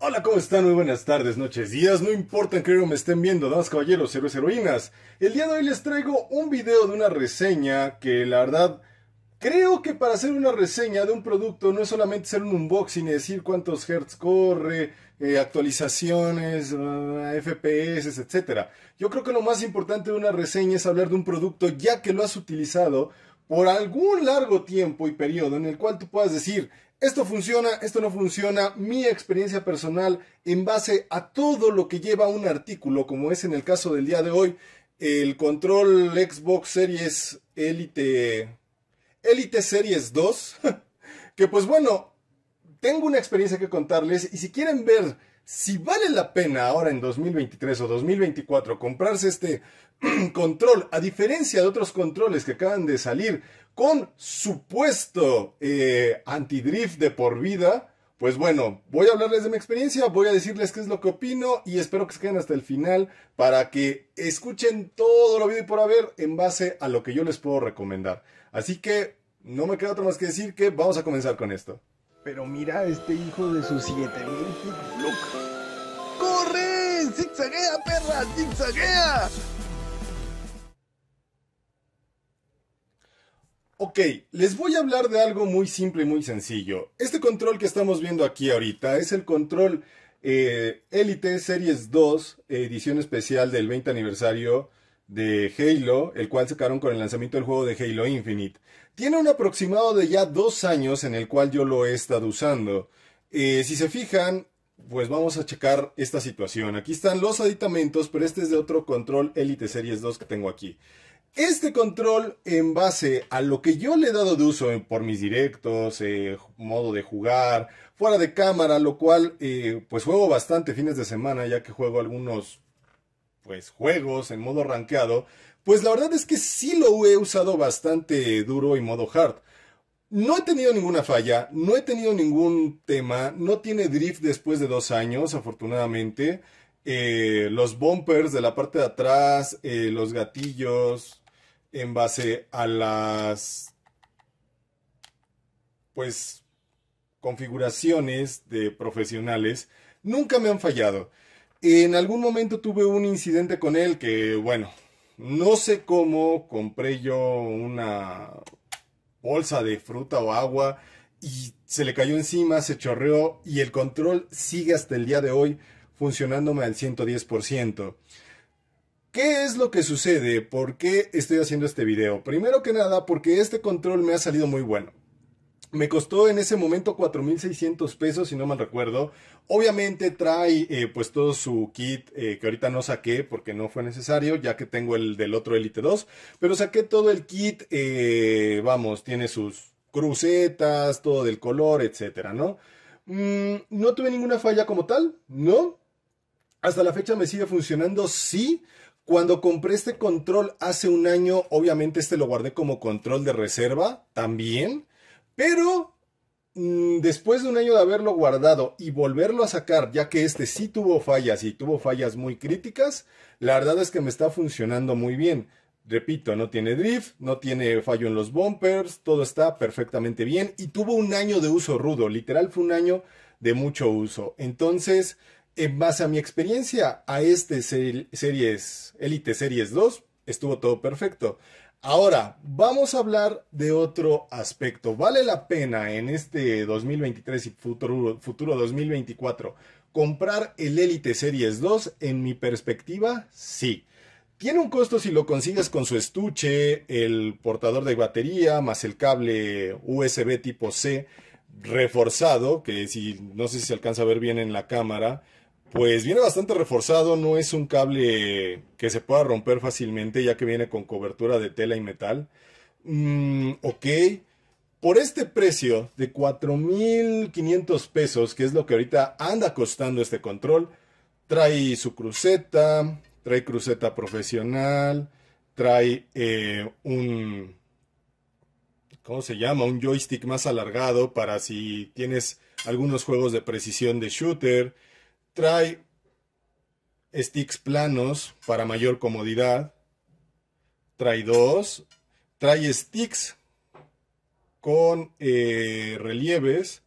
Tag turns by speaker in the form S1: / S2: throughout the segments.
S1: Hola, ¿cómo están? Muy buenas tardes, noches, días, no importa en qué me estén viendo, damas, caballeros, héroes, heroínas. El día de hoy les traigo un video de una reseña que la verdad creo que para hacer una reseña de un producto no es solamente hacer un unboxing y decir cuántos hertz corre, eh, actualizaciones, FPS, etc. Yo creo que lo más importante de una reseña es hablar de un producto ya que lo has utilizado por algún largo tiempo y periodo en el cual tú puedas decir, esto funciona, esto no funciona, mi experiencia personal en base a todo lo que lleva un artículo, como es en el caso del día de hoy, el control Xbox Series Elite, Elite Series 2, que pues bueno, tengo una experiencia que contarles y si quieren ver si vale la pena ahora en 2023 o 2024 comprarse este control, a diferencia de otros controles que acaban de salir con supuesto eh, antidrift de por vida, pues bueno, voy a hablarles de mi experiencia, voy a decirles qué es lo que opino y espero que se queden hasta el final para que escuchen todo lo video y por haber en base a lo que yo les puedo recomendar. Así que no me queda otra más que decir que vamos a comenzar con esto. Pero mira este hijo de sus 7000 ¡Corre! ¡Zigzaguea, perra! ¡Zigzaguea! Ok, les voy a hablar de algo muy simple y muy sencillo. Este control que estamos viendo aquí ahorita es el control Elite eh, Series 2, edición especial del 20 aniversario de Halo, el cual sacaron con el lanzamiento del juego de Halo Infinite. Tiene un aproximado de ya dos años en el cual yo lo he estado usando. Eh, si se fijan, pues vamos a checar esta situación. Aquí están los aditamentos, pero este es de otro control Elite Series 2 que tengo aquí. Este control, en base a lo que yo le he dado de uso eh, por mis directos, eh, modo de jugar, fuera de cámara, lo cual pues juego bastante fines de semana, ya que juego algunos pues juegos en modo rankeado, pues la verdad es que sí lo he usado bastante duro y modo hard. No he tenido ninguna falla, no he tenido ningún tema, no tiene drift después de dos años, afortunadamente. Eh, los bumpers de la parte de atrás, eh, los gatillos, en base a las, pues, configuraciones de profesionales, nunca me han fallado. En algún momento tuve un incidente con él que, bueno, no sé cómo compré yo una bolsa de fruta o agua y se le cayó encima, se chorreó y el control sigue hasta el día de hoy funcionándome al 110%. ¿Qué es lo que sucede? ¿Por qué estoy haciendo este video? Primero que nada, porque este control me ha salido muy bueno. Me costó en ese momento 4.600 pesos, si no mal recuerdo. Obviamente trae eh, pues todo su kit eh, que ahorita no saqué porque no fue necesario, ya que tengo el del otro Elite 2. Pero saqué todo el kit, eh, vamos, tiene sus crucetas, todo del color, etcétera, ¿no? Mm, no tuve ninguna falla como tal, ¿no? Hasta la fecha me sigue funcionando, sí. Cuando compré este control hace un año, obviamente este lo guardé como control de reserva, también. Pero mm, después de un año de haberlo guardado y volverlo a sacar, ya que este sí tuvo fallas y tuvo fallas muy críticas, la verdad es que me está funcionando muy bien. Repito, no tiene drift, no tiene fallo en los bumpers, todo está perfectamente bien y tuvo un año de uso rudo, literal fue un año de mucho uso. Entonces, en base a mi experiencia, a este series, Elite Series 2 estuvo todo perfecto. Ahora, vamos a hablar de otro aspecto. Vale la pena en este 2023 y futuro, 2024 comprar el Elite Series 2, en mi perspectiva, sí. Tiene un costo si lo consigues con su estuche, el portador de batería, más el cable USB tipo C reforzado, que si no sé si se alcanza a ver bien en la cámara, pues viene bastante reforzado, no es un cable que se pueda romper fácilmente ya que viene con cobertura de tela y metal. Mm, ok, por este precio de 4.500 pesos, que es lo que ahorita anda costando este control, trae su cruceta, trae cruceta profesional, trae eh, un, ¿cómo se llama? Un joystick más alargado para si tienes algunos juegos de precisión de shooter Trae sticks planos para mayor comodidad. Trae dos. Trae sticks con eh, relieves.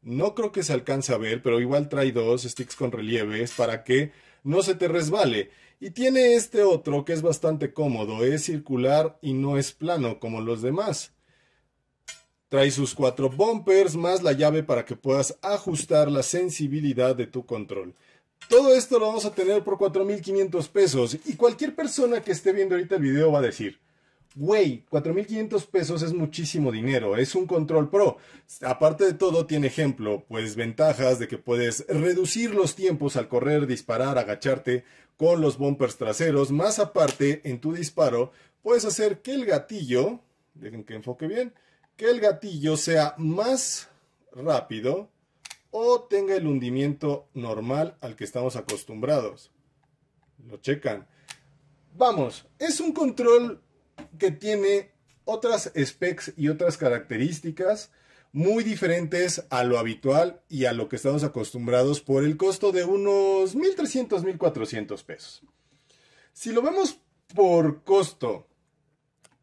S1: No creo que se alcance a ver, pero igual trae dos sticks con relieves para que no se te resbale. Y tiene este otro que es bastante cómodo, es circular y no es plano como los demás. Trae sus cuatro bumpers más la llave para que puedas ajustar la sensibilidad de tu control. Todo esto lo vamos a tener por 4.500 pesos y cualquier persona que esté viendo ahorita el video va a decir, güey, 4.500 pesos es muchísimo dinero, es un control pro. Aparte de todo, tiene ejemplo, pues ventajas de que puedes reducir los tiempos al correr, disparar, agacharte con los bumpers traseros, más aparte en tu disparo puedes hacer que el gatillo, dejen que enfoque bien, que el gatillo sea más rápido o tenga el hundimiento normal al que estamos acostumbrados. Lo checan. Vamos, es un control que tiene otras specs y otras características muy diferentes a lo habitual y a lo que estamos acostumbrados por el costo de unos 1.300, 1.400 pesos. Si lo vemos por costo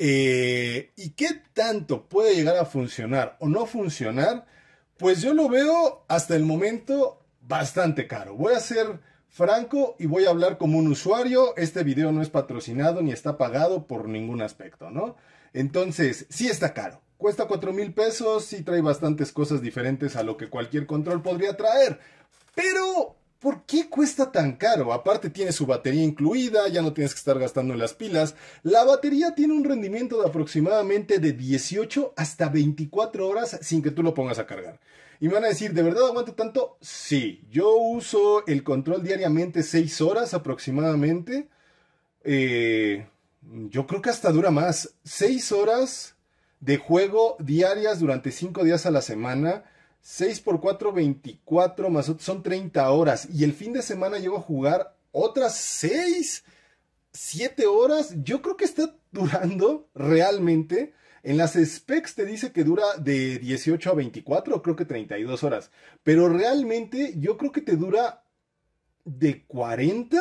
S1: eh, ¿Y qué tanto puede llegar a funcionar o no funcionar? Pues yo lo veo hasta el momento bastante caro. Voy a ser franco y voy a hablar como un usuario. Este video no es patrocinado ni está pagado por ningún aspecto, ¿no? Entonces, sí está caro. Cuesta 4 mil pesos, y trae bastantes cosas diferentes a lo que cualquier control podría traer. Pero ¿Por qué cuesta tan caro? Aparte tiene su batería incluida, ya no tienes que estar gastando las pilas. La batería tiene un rendimiento de aproximadamente de 18 hasta 24 horas sin que tú lo pongas a cargar. Y me van a decir, ¿de verdad aguanta tanto? Sí, yo uso el control diariamente 6 horas aproximadamente. Eh, yo creo que hasta dura más. 6 horas de juego diarias durante 5 días a la semana 6 por 4, 24, más son 30 horas. Y el fin de semana llego a jugar otras 6, 7 horas. Yo creo que está durando realmente. En las specs te dice que dura de 18 a 24, creo que 32 horas. Pero realmente yo creo que te dura de 40,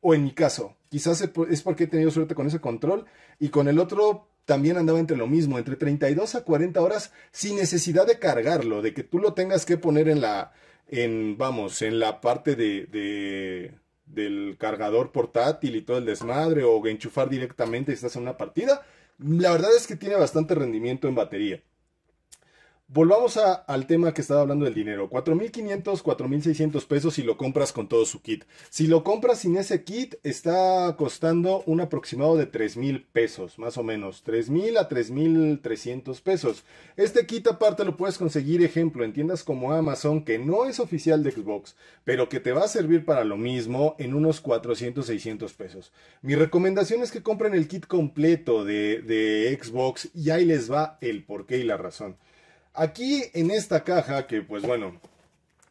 S1: o en mi caso, quizás es porque he tenido suerte con ese control. Y con el otro, también andaba entre lo mismo, entre 32 a 40 horas sin necesidad de cargarlo, de que tú lo tengas que poner en la, en, vamos, en la parte de, del cargador portátil y todo el desmadre o enchufar directamente si estás en una partida. La verdad es que tiene bastante rendimiento en batería. Volvamos al tema que estaba hablando del dinero. 4.500, 4.600 pesos si lo compras con todo su kit. Si lo compras sin ese kit, está costando un aproximado de 3.000 pesos, más o menos. 3.000 a 3.300 pesos. Este kit aparte lo puedes conseguir, ejemplo, en tiendas como Amazon, que no es oficial de Xbox, pero que te va a servir para lo mismo en unos 400, 600 pesos. Mi recomendación es que compren el kit completo de, de Xbox y ahí les va el porqué y la razón. Aquí en esta caja, que pues bueno,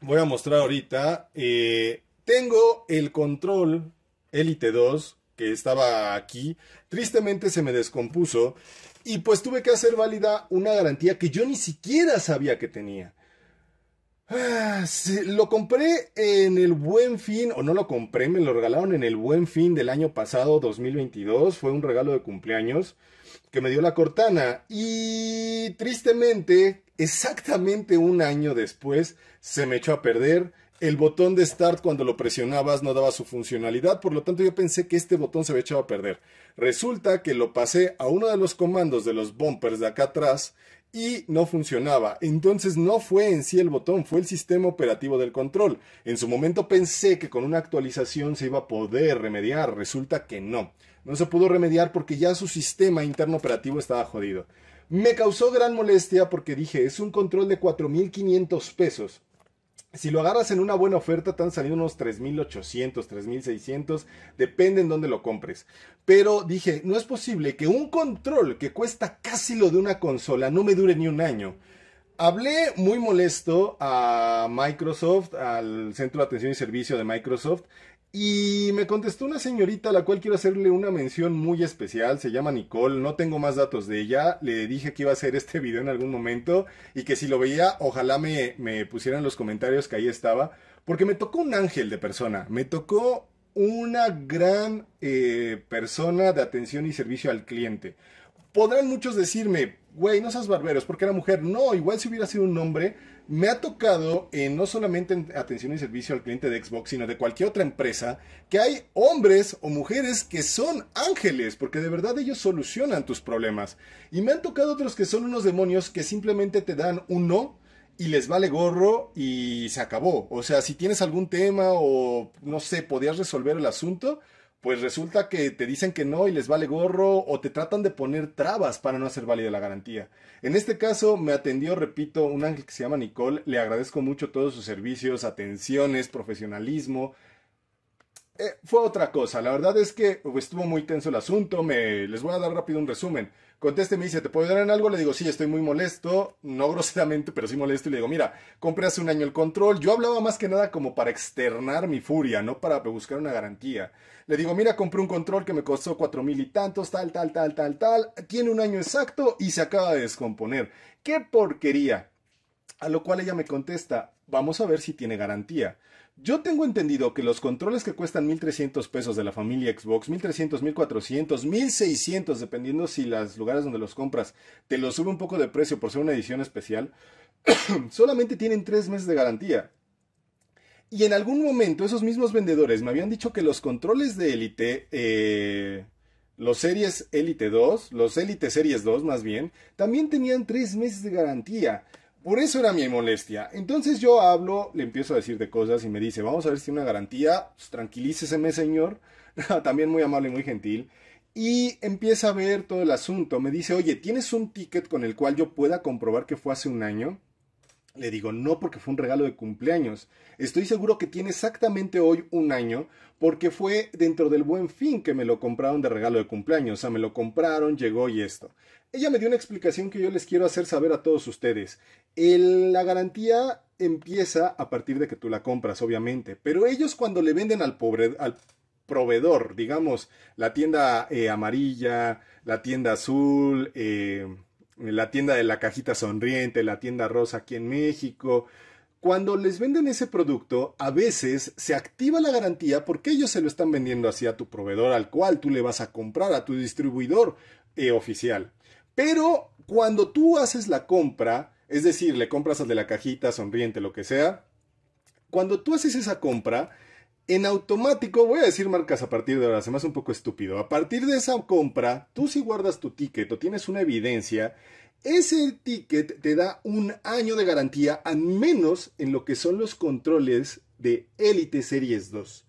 S1: voy a mostrar ahorita, eh, tengo el control Elite 2 que estaba aquí. Tristemente se me descompuso y pues tuve que hacer válida una garantía que yo ni siquiera sabía que tenía. Ah, lo compré en el buen fin, o no lo compré, me lo regalaron en el buen fin del año pasado, 2022. Fue un regalo de cumpleaños que me dio la Cortana. Y tristemente, exactamente un año después, se me echó a perder. El botón de Start cuando lo presionabas no daba su funcionalidad, por lo tanto yo pensé que este botón se había echado a perder. Resulta que lo pasé a uno de los comandos de los bumpers de acá atrás y no funcionaba. Entonces no fue en sí el botón, fue el sistema operativo del control. En su momento pensé que con una actualización se iba a poder remediar, resulta que no. No se pudo remediar porque ya su sistema interno operativo estaba jodido. Me causó gran molestia porque dije, es un control de 4.500 pesos. Si lo agarras en una buena oferta, te han salido unos 3.800, 3.600, depende en dónde lo compres. Pero dije, no es posible que un control que cuesta casi lo de una consola no me dure ni un año. Hablé muy molesto a Microsoft, al Centro de Atención y Servicio de Microsoft, y me contestó una señorita a la cual quiero hacerle una mención muy especial, se llama Nicole, no tengo más datos de ella, le dije que iba a hacer este video en algún momento y que si lo veía ojalá me, pusieran los comentarios que ahí estaba, porque me tocó un ángel de persona, me tocó una gran eh, persona de atención y servicio al cliente. Podrán muchos decirme, güey, no seas barberos porque era mujer, no, igual si hubiera sido un hombre, me ha tocado, en no solamente en atención y servicio al cliente de Xbox, sino de cualquier otra empresa, que hay hombres o mujeres que son ángeles, porque de verdad ellos solucionan tus problemas. Y me han tocado otros que son unos demonios que simplemente te dan un no y les vale gorro y se acabó. O sea, si tienes algún tema o no sé, podías resolver el asunto, pues resulta que te dicen que no y les vale gorro o te tratan de poner trabas para no hacer válida la garantía. En este caso me atendió, repito, un ángel que se llama Nicole, le agradezco mucho todos sus servicios, atenciones, profesionalismo, eh, fue otra cosa. La verdad es que pues, estuvo muy tenso el asunto. les voy a dar rápido un resumen. Conteste, me dice, ¿te puedo ayudar en algo? Le digo, sí, estoy muy molesto. No groseramente, pero sí molesto. Y le digo, mira, compré hace un año el control. Yo hablaba más que nada como para externar mi furia, no para buscar una garantía. Le digo, mira, compré un control que me costó cuatro mil y tantos, tal, tal, tal, tal, tal. Tiene un año exacto y se acaba de descomponer. ¡Qué porquería! A lo cual ella me contesta, vamos a ver si tiene garantía. Yo tengo entendido que los controles que cuestan 1300 pesos de la familia Xbox, 1300, 1400, 1600, dependiendo si los lugares donde los compras te los sube un poco de precio por ser una edición especial, solamente tienen 3 meses de garantía. Y en algún momento esos mismos vendedores me habían dicho que los controles de Elite, eh, los Series Elite 2, los Elite Series 2 más bien, también tenían 3 meses de garantía. Por eso era mi molestia. Entonces yo hablo, le empiezo a decir de cosas y me dice, vamos a ver si tiene una garantía, pues, tranquilíceseme señor, también muy amable y muy gentil. Y empieza a ver todo el asunto, me dice, oye, ¿tienes un ticket con el cual yo pueda comprobar que fue hace un año? Le digo, no, porque fue un regalo de cumpleaños. Estoy seguro que tiene exactamente hoy un año, porque fue dentro del buen fin que me lo compraron de regalo de cumpleaños. O sea, me lo compraron, llegó y esto. Ella me dio una explicación que yo les quiero hacer saber a todos ustedes. la garantía empieza a partir de que tú la compras, obviamente, pero ellos cuando le venden al, proveedor, digamos, la tienda eh, amarilla, la tienda azul, eh, la tienda de la cajita sonriente, la tienda rosa aquí en México. Cuando les venden ese producto, a veces se activa la garantía porque ellos se lo están vendiendo así a tu proveedor al cual tú le vas a comprar, a tu distribuidor eh, oficial. Pero cuando tú haces la compra, es decir, le compras al de la cajita, sonriente, lo que sea, cuando tú haces esa compra, en automático, voy a decir marcas a partir de ahora, se me hace un poco estúpido, a partir de esa compra, tú si guardas tu ticket o tienes una evidencia, ese ticket te da un año de garantía, al menos en lo que son los controles de Elite Series 2.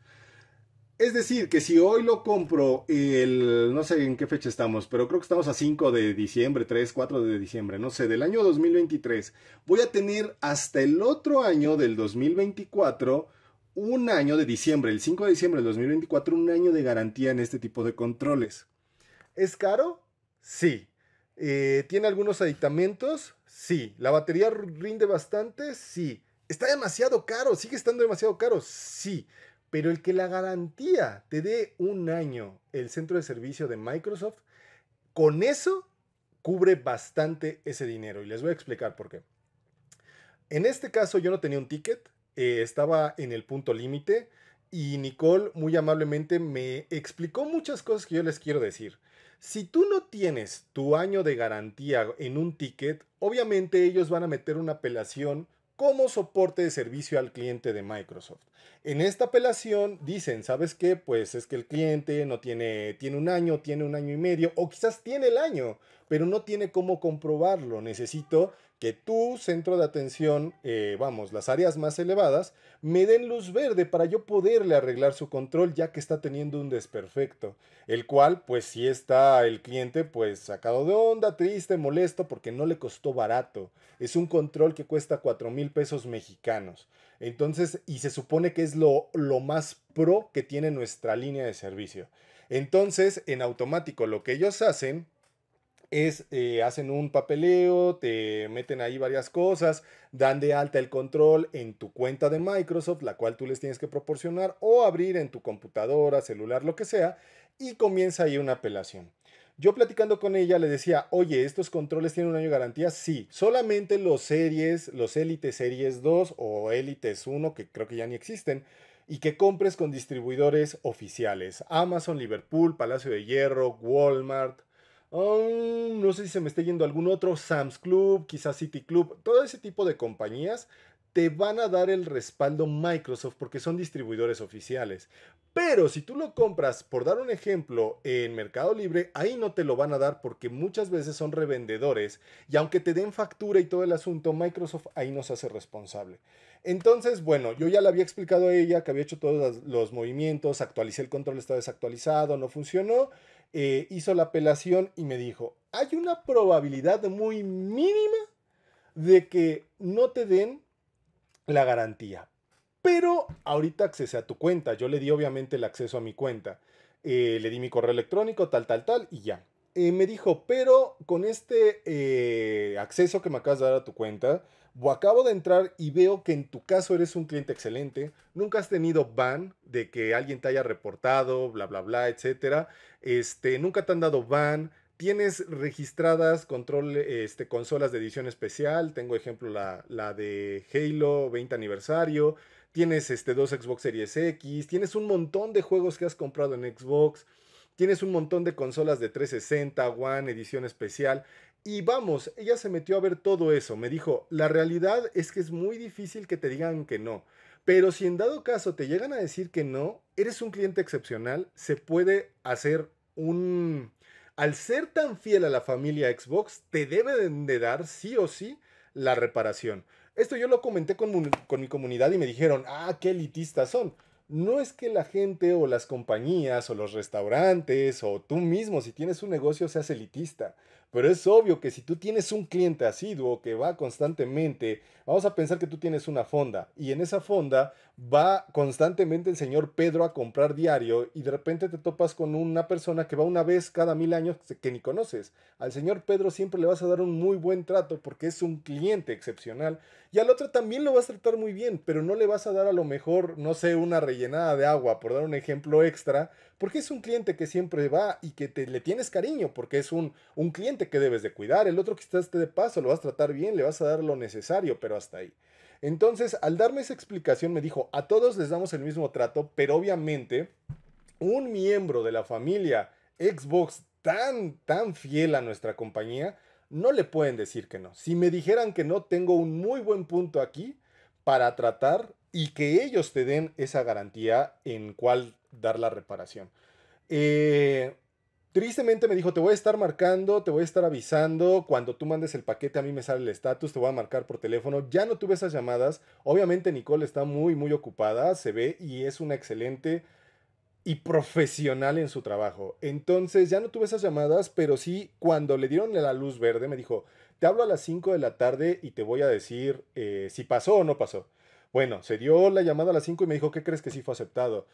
S1: Es decir, que si hoy lo compro el, no sé en qué fecha estamos, pero creo que estamos a 5 de diciembre, 3, 4 de diciembre, no sé, del año 2023, voy a tener hasta el otro año del 2024, un año de diciembre, el 5 de diciembre del 2024, un año de garantía en este tipo de controles. ¿Es caro? Sí. Eh, ¿Tiene algunos aditamentos? Sí. ¿La batería rinde bastante? Sí. ¿Está demasiado caro? ¿Sigue estando demasiado caro? Sí pero el que la garantía te dé un año el centro de servicio de Microsoft, con eso cubre bastante ese dinero. Y les voy a explicar por qué. En este caso yo no tenía un ticket, eh, estaba en el punto límite y Nicole muy amablemente me explicó muchas cosas que yo les quiero decir. Si tú no tienes tu año de garantía en un ticket, obviamente ellos van a meter una apelación como soporte de servicio al cliente de Microsoft. En esta apelación dicen, ¿sabes qué? Pues es que el cliente no tiene, tiene un año, tiene un año y medio, o quizás tiene el año, pero no tiene cómo comprobarlo. Necesito que tu centro de atención, eh, vamos, las áreas más elevadas, me den luz verde para yo poderle arreglar su control ya que está teniendo un desperfecto, el cual pues si está el cliente pues sacado de onda, triste, molesto porque no le costó barato, es un control que cuesta 4 mil pesos mexicanos, entonces y se supone que es lo, lo más pro que tiene nuestra línea de servicio. Entonces, en automático, lo que ellos hacen es eh, hacen un papeleo, te meten ahí varias cosas, dan de alta el control en tu cuenta de Microsoft, la cual tú les tienes que proporcionar, o abrir en tu computadora, celular, lo que sea, y comienza ahí una apelación. Yo platicando con ella le decía, oye, ¿estos controles tienen un año de garantía? Sí, solamente los series, los élites Series 2 o élites 1, que creo que ya ni existen, y que compres con distribuidores oficiales, Amazon, Liverpool, Palacio de Hierro, Walmart, no sé si se me está yendo algún otro, Sam's Club, quizás City Club, todo ese tipo de compañías te van a dar el respaldo Microsoft porque son distribuidores oficiales. Pero si tú lo compras, por dar un ejemplo, en Mercado Libre, ahí no te lo van a dar porque muchas veces son revendedores y aunque te den factura y todo el asunto, Microsoft ahí no se hace responsable. Entonces, bueno, yo ya le había explicado a ella que había hecho todos los movimientos, actualicé el control, está desactualizado, no funcionó. Eh, hizo la apelación y me dijo, hay una probabilidad muy mínima de que no te den la garantía. Pero ahorita accese a tu cuenta. Yo le di obviamente el acceso a mi cuenta. Eh, le di mi correo electrónico, tal, tal, tal, y ya. Eh, me dijo, pero con este acceso que me acabas de dar a tu cuenta, acabo de entrar y veo que en tu caso eres un cliente excelente, nunca has tenido ban de que alguien te haya reportado, bla, bla, bla, etcétera. Este, nunca te han dado ban, tienes registradas control, este, consolas de edición especial, tengo ejemplo la, la de Halo 20 aniversario, tienes este, dos Xbox Series X, tienes un montón de juegos que has comprado en Xbox, tienes un montón de consolas de 360, One, edición especial. Y vamos, ella se metió a ver todo eso. Me dijo, la realidad es que es muy difícil que te digan que no. Pero si en dado caso te llegan a decir que no, eres un cliente excepcional, se puede hacer un... Al ser tan fiel a la familia Xbox, te deben de dar sí o sí la reparación. Esto yo lo comenté con, mi comunidad y me dijeron, ah, qué elitistas son. No es que la gente o las compañías o los restaurantes o tú mismo, si tienes un negocio, seas elitista pero es obvio que si tú tienes un cliente asiduo que va constantemente, vamos a pensar que tú tienes una fonda y en esa fonda va constantemente el señor Pedro a comprar diario y de repente te topas con una persona que va una vez cada mil años que ni conoces. Al señor Pedro siempre le vas a dar un muy buen trato porque es un cliente excepcional y al otro también lo vas a tratar muy bien, pero no le vas a dar a lo mejor, no sé, una rellenada de agua, por dar un ejemplo extra, porque es un cliente que siempre va y que te, le tienes cariño, porque es un, un cliente que debes de cuidar. El otro que estás de paso lo vas a tratar bien, le vas a dar lo necesario, pero hasta ahí. Entonces, al darme esa explicación, me dijo, a todos les damos el mismo trato, pero obviamente un miembro de la familia Xbox tan, tan fiel a nuestra compañía, no le pueden decir que no. Si me dijeran que no, tengo un muy buen punto aquí para tratar y que ellos te den esa garantía en cuál dar la reparación. Eh, tristemente me dijo, te voy a estar marcando, te voy a estar avisando, cuando tú mandes el paquete a mí me sale el estatus, te voy a marcar por teléfono. Ya no tuve esas llamadas, obviamente Nicole está muy, muy ocupada, se ve y es una excelente y profesional en su trabajo. Entonces ya no tuve esas llamadas, pero sí cuando le dieron la luz verde me dijo, te hablo a las 5 de la tarde y te voy a decir eh, si pasó o no pasó. Bueno, se dio la llamada a las 5 y me dijo, ¿qué crees que sí fue aceptado?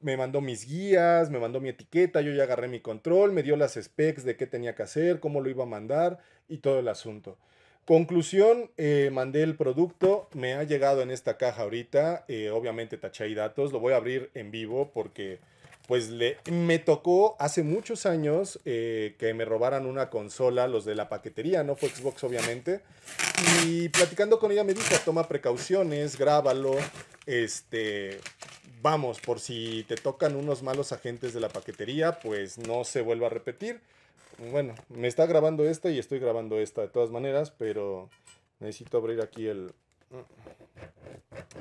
S1: Me mandó mis guías, me mandó mi etiqueta, yo ya agarré mi control, me dio las specs de qué tenía que hacer, cómo lo iba a mandar y todo el asunto. Conclusión, eh, mandé el producto, me ha llegado en esta caja ahorita, eh, obviamente taché datos, lo voy a abrir en vivo porque pues le, me tocó hace muchos años eh, que me robaran una consola, los de la paquetería, no fue Xbox obviamente, y platicando con ella me dijo, toma precauciones, grábalo, este, vamos, por si te tocan unos malos agentes de la paquetería, pues no se vuelva a repetir. Bueno, me está grabando esta y estoy grabando esta de todas maneras, pero necesito abrir aquí el,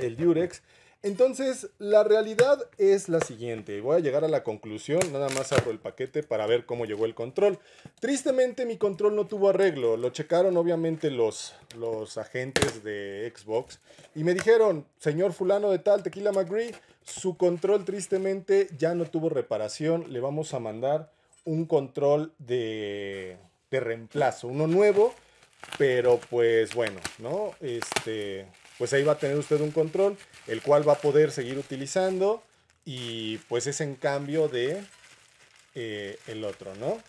S1: el Durex. Entonces, la realidad es la siguiente. Voy a llegar a la conclusión, nada más abro el paquete para ver cómo llegó el control. Tristemente, mi control no tuvo arreglo. Lo checaron obviamente los, los agentes de Xbox y me dijeron, señor fulano de tal, Tequila McGree, su control tristemente ya no tuvo reparación. Le vamos a mandar un control de, de reemplazo, uno nuevo. Pero pues bueno, ¿no? Este, pues ahí va a tener usted un control, el cual va a poder seguir utilizando y pues es en cambio de eh, el otro, ¿no?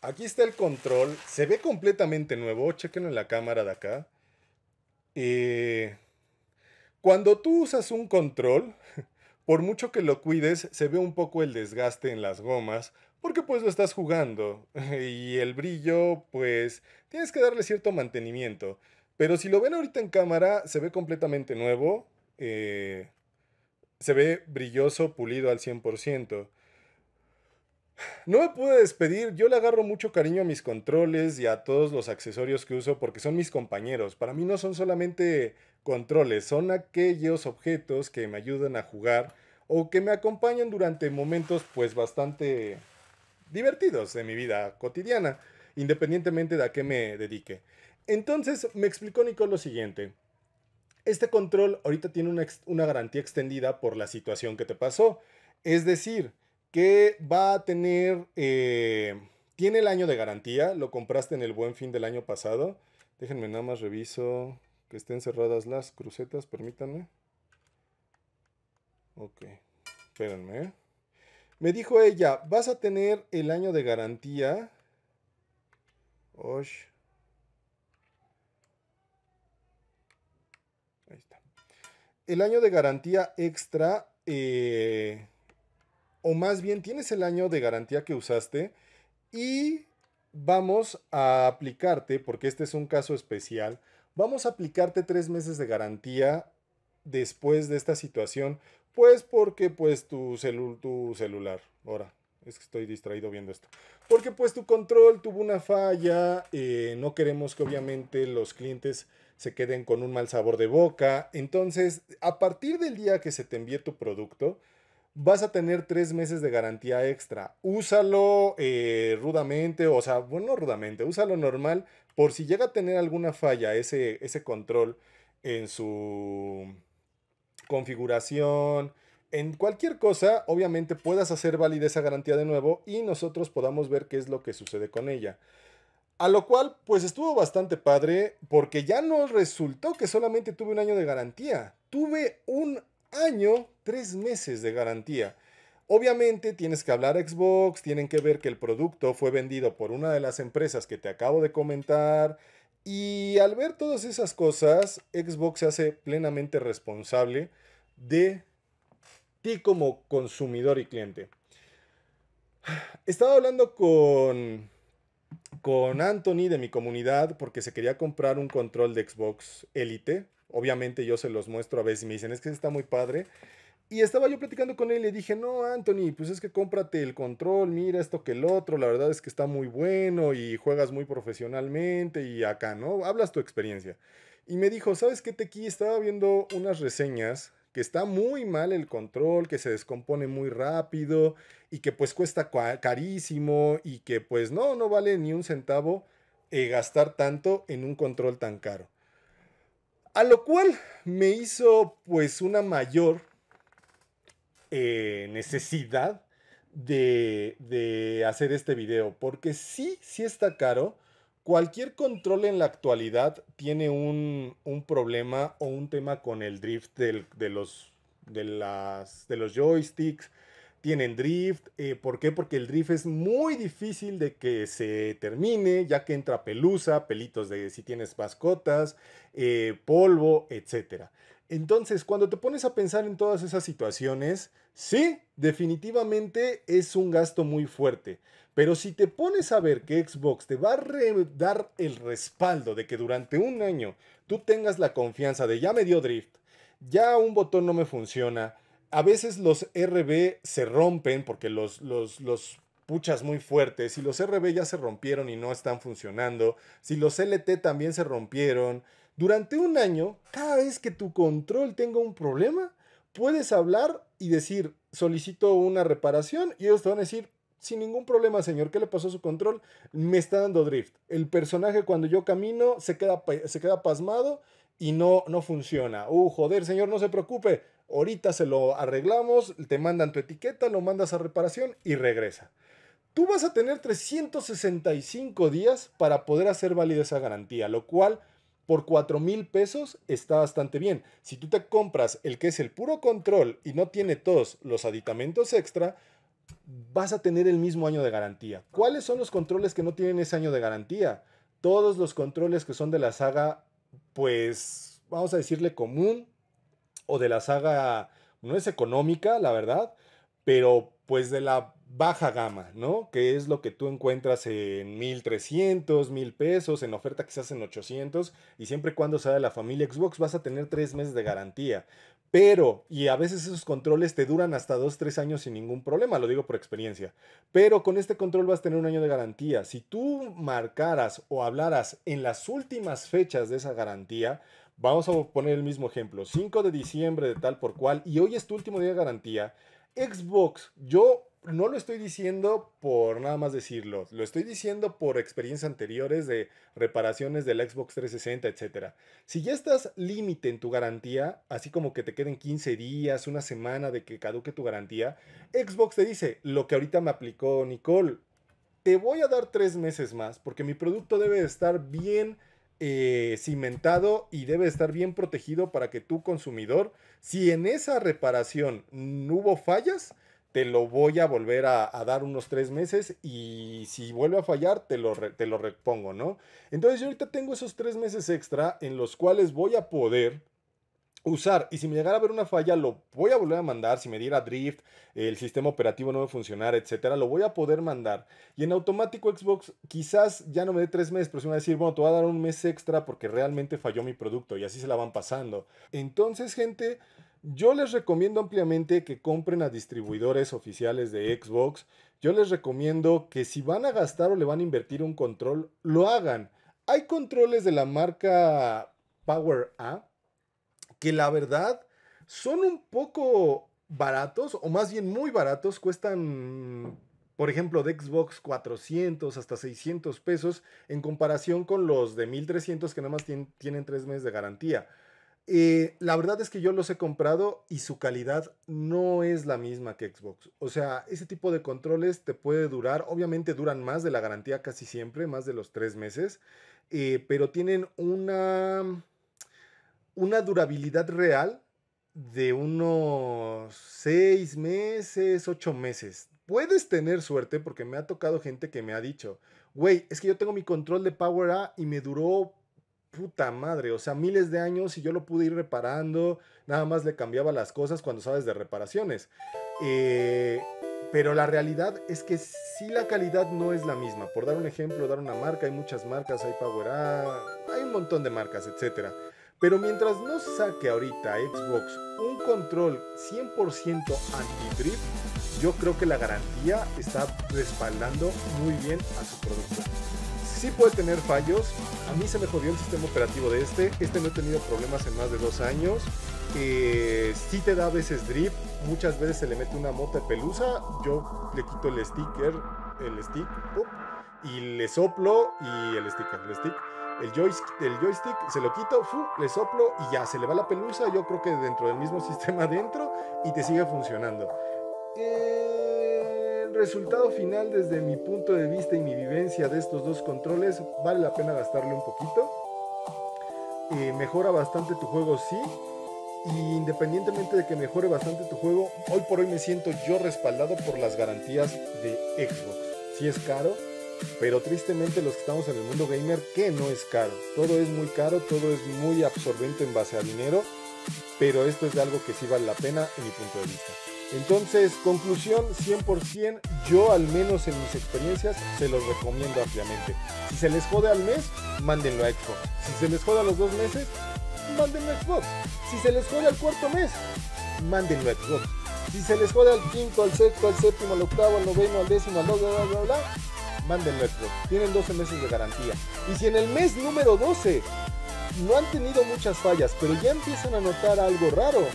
S1: Aquí está el control, se ve completamente nuevo, chequen en la cámara de acá. Eh, cuando tú usas un control, por mucho que lo cuides, se ve un poco el desgaste en las gomas, porque pues lo estás jugando y el brillo, pues tienes que darle cierto mantenimiento. Pero si lo ven ahorita en cámara, se ve completamente nuevo. Eh, se ve brilloso, pulido al 100%. No me pude despedir, yo le agarro mucho cariño a mis controles y a todos los accesorios que uso porque son mis compañeros. Para mí no son solamente controles, son aquellos objetos que me ayudan a jugar o que me acompañan durante momentos pues bastante divertidos de mi vida cotidiana, independientemente de a qué me dedique. Entonces me explicó Nicole lo siguiente. Este control ahorita tiene una, garantía extendida por la situación que te pasó. Es decir, que va a tener... Eh, tiene el año de garantía, lo compraste en el buen fin del año pasado. Déjenme nada más reviso que estén cerradas las crucetas, permítanme. Ok, espérenme. Me dijo ella, vas a tener el año de garantía. Osh, el año de garantía extra, eh, o más bien tienes el año de garantía que usaste y vamos a aplicarte, porque este es un caso especial, vamos a aplicarte tres meses de garantía después de esta situación, pues porque pues tu, tu celular, ahora, es que estoy distraído viendo esto. Porque pues tu control tuvo una falla, eh, no queremos que obviamente los clientes se queden con un mal sabor de boca. Entonces, a partir del día que se te envíe tu producto, vas a tener tres meses de garantía extra. Úsalo eh, rudamente, o sea, bueno, rudamente, úsalo normal por si llega a tener alguna falla ese, ese control en su configuración, en cualquier cosa, obviamente puedas hacer válida esa garantía de nuevo y nosotros podamos ver qué es lo que sucede con ella. A lo cual, pues estuvo bastante padre porque ya no resultó que solamente tuve un año de garantía. Tuve un año, tres meses de garantía. Obviamente tienes que hablar a Xbox, tienen que ver que el producto fue vendido por una de las empresas que te acabo de comentar. Y al ver todas esas cosas, Xbox se hace plenamente responsable de ti como consumidor y cliente. Estaba hablando con con Anthony de mi comunidad porque se quería comprar un control de Xbox Elite. Obviamente yo se los muestro a veces y me dicen, es que está muy padre. Y estaba yo platicando con él y le dije, no, Anthony, pues es que cómprate el control, mira esto que el otro, la verdad es que está muy bueno y juegas muy profesionalmente y acá, ¿no? Hablas tu experiencia. Y me dijo, ¿sabes qué, Tequi? Estaba viendo unas reseñas que está muy mal el control, que se descompone muy rápido y que pues cuesta carísimo y que pues no, no vale ni un centavo eh, gastar tanto en un control tan caro. A lo cual me hizo pues una mayor eh, necesidad de, de hacer este video, porque sí, sí está caro. Cualquier control en la actualidad tiene un, un problema o un tema con el drift de, los, de, de los joysticks, tienen drift. Eh, ¿Por qué? Porque el drift es muy difícil de que se termine, ya que entra pelusa, pelitos de si tienes mascotas, eh, polvo, etc. Entonces, cuando te pones a pensar en todas esas situaciones, sí, definitivamente es un gasto muy fuerte. Pero si te pones a ver que Xbox te va a dar el respaldo de que durante un año tú tengas la confianza de ya me dio drift, ya un botón no me funciona, a veces los RB se rompen porque los, los, puchas muy fuertes, si los RB ya se rompieron y no están funcionando, si los LT también se rompieron, durante un año, cada vez que tu control tenga un problema, puedes hablar y decir, solicito una reparación y ellos te van a decir, sin ningún problema, señor, ¿qué le pasó a su control? Me está dando drift. El personaje cuando yo camino se queda, se queda pasmado y no, no funciona. Uh, joder, señor, no se preocupe ahorita se lo arreglamos, te mandan tu etiqueta, lo mandas a reparación y regresa. Tú vas a tener 365 días para poder hacer válida esa garantía, lo cual por 4 mil pesos está bastante bien. Si tú te compras el que es el puro control y no tiene todos los aditamentos extra, vas a tener el mismo año de garantía. ¿Cuáles son los controles que no tienen ese año de garantía? Todos los controles que son de la saga, pues vamos a decirle común, o de la saga, no es económica, la verdad, pero pues de la baja gama, ¿no? Que es lo que tú encuentras en 1300, 1000 pesos, en oferta quizás en 800, y siempre y cuando sea la familia Xbox vas a tener tres meses de garantía. Pero, y a veces esos controles te duran hasta 2, 3 años sin ningún problema, lo digo por experiencia. Pero con este control vas a tener un año de garantía. Si tú marcaras o hablaras en las últimas fechas de esa garantía, Vamos a poner el mismo ejemplo. 5 de diciembre de tal por cual. Y hoy es tu último día de garantía. Xbox, yo no lo estoy diciendo por nada más decirlo. Lo estoy diciendo por experiencias anteriores de reparaciones del Xbox 360, etc. Si ya estás límite en tu garantía, así como que te queden 15 días, una semana de que caduque tu garantía, Xbox te dice lo que ahorita me aplicó Nicole. Te voy a dar tres meses más porque mi producto debe estar bien eh, cimentado y debe estar bien protegido para que tu consumidor, si en esa reparación no hubo fallas, te lo voy a volver a, dar unos tres meses y si vuelve a fallar, te lo, te lo repongo, ¿no? Entonces yo ahorita tengo esos tres meses extra en los cuales voy a poder usar y si me llegara a ver una falla lo voy a volver a mandar, si me diera drift, el sistema operativo no va a funcionar etcétera, lo voy a poder mandar. Y en automático Xbox quizás ya no me dé tres meses, pero si me va a decir, bueno, te voy a dar un mes extra porque realmente falló mi producto y así se la van pasando. Entonces, gente, yo les recomiendo ampliamente que compren a distribuidores oficiales de Xbox. Yo les recomiendo que si van a gastar o le van a invertir un control, lo hagan. Hay controles de la marca Power A que la verdad son un poco baratos, o más bien muy baratos, cuestan, por ejemplo, de Xbox 400 hasta 600 pesos en comparación con los de 1300 que nada más tienen, tienen tres meses de garantía. Eh, la verdad es que yo los he comprado y su calidad no es la misma que Xbox. O sea, ese tipo de controles te puede durar, obviamente duran más de la garantía casi siempre, más de los tres meses, eh, pero tienen una una durabilidad real de unos seis meses, ocho meses. Puedes tener suerte porque me ha tocado gente que me ha dicho, güey, es que yo tengo mi control de Power y me duró puta madre, o sea, miles de años y yo lo pude ir reparando, nada más le cambiaba las cosas cuando sabes de reparaciones. Eh, pero la realidad es que sí la calidad no es la misma. Por dar un ejemplo, dar una marca, hay muchas marcas, hay Power hay un montón de marcas, etcétera. Pero mientras no saque ahorita Xbox un control 100% anti drip yo creo que la garantía está respaldando muy bien a su producto. Sí puede tener fallos, a mí se me jodió el sistema operativo de este, este no he tenido problemas en más de dos años, si eh, sí te da a veces drip, muchas veces se le mete una mota de pelusa, yo le quito el sticker, el stick, y le soplo y el sticker, el stick el, joystick, se lo quito, fu, le soplo y ya, se le va la pelusa, yo creo que dentro del mismo sistema dentro y te sigue funcionando. El resultado final desde mi punto de vista y mi vivencia de estos dos controles, vale la pena gastarle un poquito. Eh, mejora bastante tu juego, sí. Y independientemente de que mejore bastante tu juego, hoy por hoy me siento yo respaldado por las garantías de Xbox. Si es caro, pero tristemente los que estamos en el mundo gamer, que no es caro. Todo es muy caro, todo es muy absorbente en base a dinero. Pero esto es de algo que sí vale la pena en mi punto de vista. Entonces, conclusión 100%, yo al menos en mis experiencias se los recomiendo ampliamente. Si se les jode al mes, mándenlo a Xbox. Si se les jode a los dos meses, mándenlo a Xbox. Si se les jode al cuarto mes, mándenlo a Xbox. Si se les jode al quinto, al sexto, al séptimo, al octavo, al noveno, al décimo, al bla, bla, bla, bla, manden nuestro. Tienen 12 meses de garantía. Y si en el mes número 12 no han tenido muchas fallas, pero ya empiezan a notar algo raro,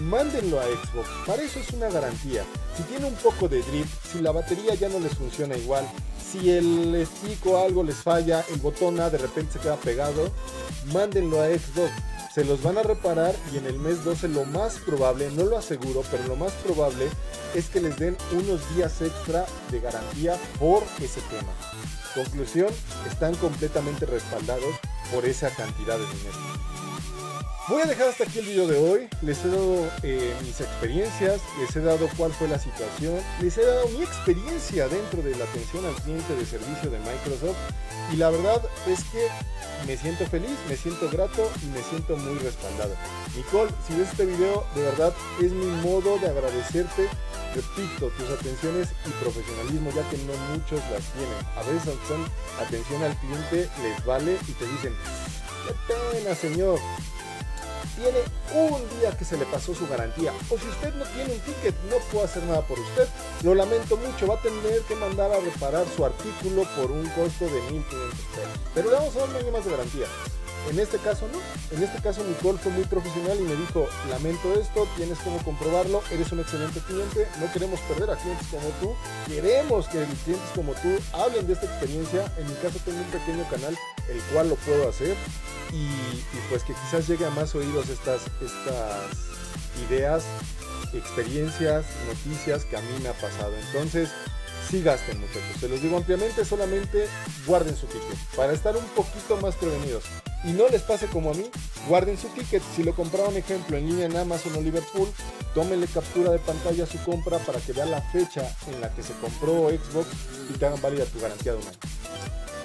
S1: mándenlo a Xbox. Para eso es una garantía. Si tiene un poco de drip, si la batería ya no les funciona igual, si el stick o algo les falla, el botón A de repente se queda pegado, mándenlo a Xbox se los van a reparar y en el mes 12 lo más probable, no lo aseguro, pero lo más probable es que les den unos días extra de garantía por ese tema. Conclusión, están completamente respaldados por esa cantidad de dinero. Voy a dejar hasta aquí el video de hoy. Les he dado eh, mis experiencias, les he dado cuál fue la situación, les he dado mi experiencia dentro de la atención al cliente de servicio de Microsoft. Y la verdad es que me siento feliz, me siento grato y me siento muy respaldado. Nicole, si ves este video, de verdad es mi modo de agradecerte, repito, tus atenciones y profesionalismo, ya que no muchos las tienen. A veces, son atención al cliente, les vale y te dicen, qué pena, señor tiene un día que se le pasó su garantía o si usted no tiene un ticket no puedo hacer nada por usted. Lo lamento mucho, va a tener que mandar a reparar su artículo por un costo de 1.500 pesos. Pero le vamos a dar un año más de garantía. En este caso no. En este caso Nicole fue muy profesional y me dijo, lamento esto, tienes cómo comprobarlo, eres un excelente cliente, no queremos perder a clientes como tú, queremos que clientes como tú hablen de esta experiencia. En mi caso tengo un pequeño canal, el cual lo puedo hacer y, pues que quizás llegue a más oídos estas, ideas, experiencias, noticias que a mí me ha pasado. Entonces, sí gasten muchachos, se los digo ampliamente, solamente guarden su ticket para estar un poquito más prevenidos y no les pase como a mí, guarden su ticket. Si lo compraron, ejemplo, en línea en Amazon o Liverpool, tómenle captura de pantalla a su compra para que vea la fecha en la que se compró Xbox y te hagan válida tu garantía de un año.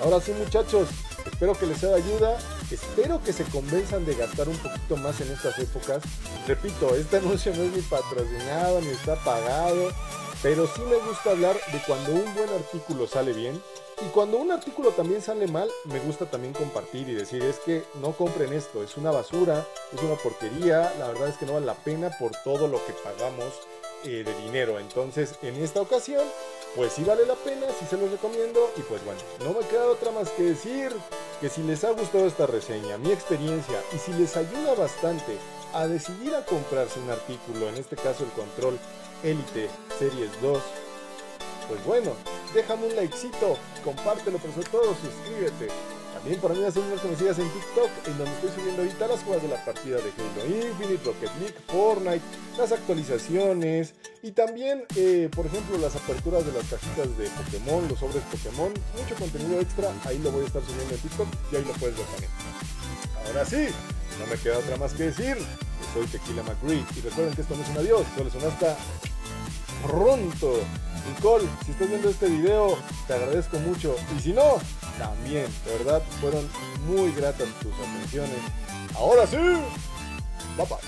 S1: Ahora sí, muchachos, espero que les sea de ayuda. Espero que se convenzan de gastar un poquito más en estas épocas. Repito, esta anuncio no es ni patrocinado ni está pagado, pero sí me gusta hablar de cuando un buen artículo sale bien y cuando un artículo también sale mal, me gusta también compartir y decir, es que no compren esto, es una basura, es una porquería, la verdad es que no vale la pena por todo lo que pagamos eh, de dinero. Entonces, en esta ocasión, pues sí vale la pena, sí se los recomiendo. Y pues bueno, no me queda otra más que decir que si les ha gustado esta reseña, mi experiencia, y si les ayuda bastante a decidir a comprarse un artículo, en este caso el control Elite Series 2, pues bueno, déjame un likecito, compártelo por sobre todo, suscríbete. También para mí me un que conocidas en TikTok, en donde estoy subiendo ahorita las jugadas de la partida de Halo Infinite, Rocket League, Fortnite, las actualizaciones y también, eh, por ejemplo, las aperturas de las cajitas de Pokémon, los sobres Pokémon, mucho contenido extra, ahí lo voy a estar subiendo en TikTok y ahí lo puedes ver también. Ahora sí, no me queda otra más que decir, soy Tequila McGree y recuerden que esto no es un adiós, solo es un hasta pronto. Nicole, si estás viendo este video, te agradezco mucho. Y si no, también, de verdad, fueron muy gratas tus atenciones. Ahora sí, papá.